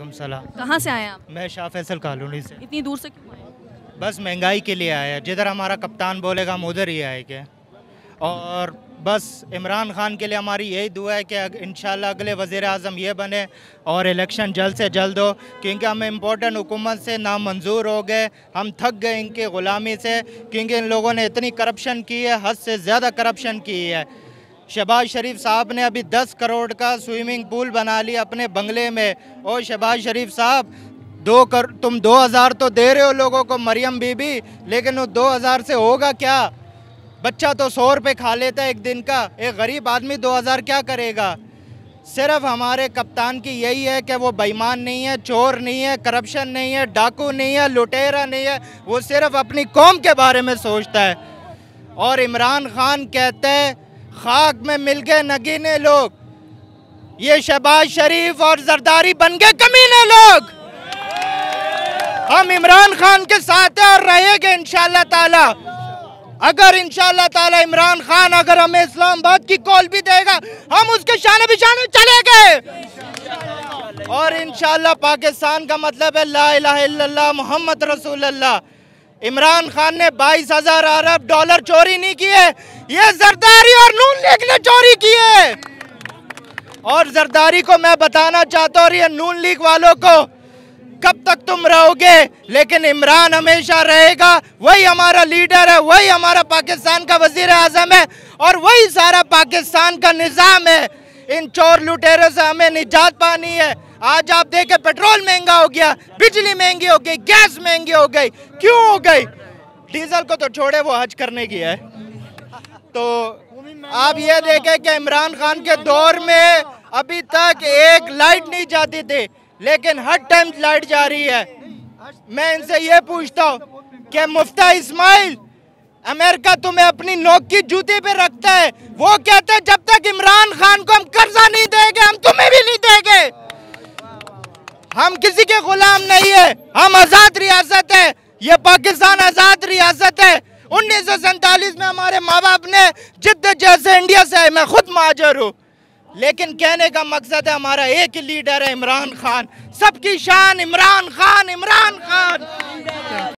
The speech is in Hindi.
कहाँ से आए आप मैं शाह फैसल कॉलोनी से इतनी दूर से क्यों आए बस महंगाई के लिए आया जिधर हमारा कप्तान बोलेगा हम उधर ही आए क्या और बस इमरान खान के लिए हमारी यही दुआ है कि इन अगले वज़ी अजम ये बने और इलेक्शन जल्द से जल्द हो क्योंकि हम इम्पोर्टेंट हुकूमत से नामंजूर हो गए हम थक गए इनके ग़ुलामी से क्योंकि इन लोगों ने इतनी करप्शन की है हद से ज़्यादा करप्शन की है शहबाज शरीफ साहब ने अभी 10 करोड़ का स्विमिंग पूल बना लिया अपने बंगले में ओ शहबाज शरीफ साहब दो कर तुम दो हज़ार तो दे रहे हो लोगों को मरियम बीबी लेकिन वो दो हज़ार से होगा क्या बच्चा तो सौ रुपये खा लेता है एक दिन का एक गरीब आदमी दो हज़ार क्या करेगा सिर्फ हमारे कप्तान की यही है कि वो बेईमान नहीं है चोर नहीं है करप्शन नहीं है डाकू नहीं है लुटेरा नहीं है वो सिर्फ अपनी कौम के बारे में सोचता है और इमरान खान कहते हैं खाक में मिल गए नगीने लोग ये शहबाज शरीफ और जरदारी बन गए कमीने लोग हम इमरान खान के साथ हैं और रहेंगे इन ताला अगर इन ताला इमरान खान अगर हमें इस्लामाबाद की कॉल भी देगा हम उसके शान बिशान चले गए और इन पाकिस्तान का मतलब है ला मोहम्मद रसूलुल्लाह इमरान खान ने बाईस हजार अरब डॉलर चोरी नहीं किए ये जरदारी और नून लीग ने चोरी है और जरदारी को मैं बताना चाहता हूँ ये नून लीग वालों को कब तक तुम रहोगे लेकिन इमरान हमेशा रहेगा वही हमारा लीडर है वही हमारा पाकिस्तान का वजीर आजम है और वही सारा पाकिस्तान का निज़ाम है इन चोर लुटेरों से हमें निजात पानी है आज आप देखे पेट्रोल महंगा हो गया बिजली महंगी हो गई गैस महंगी हो गई क्यों हो गई डीजल को तो छोड़े वो हज करने की है तो आप ये देखें कि इमरान खान के दौर में अभी तक एक लाइट नहीं जाती थी लेकिन हर टाइम लाइट जा रही है मैं इनसे ये पूछता हूँ कि मुफ्ता इस्माइल अमेरिका तुम्हें अपनी नोक की जूती पे रखता है वो कहते हैं जब तक इमरान खान को हम कर्जा नहीं दे हम किसी के गुलाम नहीं है हम आज़ाद रियासत है ये पाकिस्तान आज़ाद रियासत है उन्नीस में हमारे माँ बाप ने जिद जैसे इंडिया से आए मैं खुद माजर हूँ लेकिन कहने का मकसद है हमारा एक ही लीडर है इमरान खान सबकी शान इमरान खान इमरान खान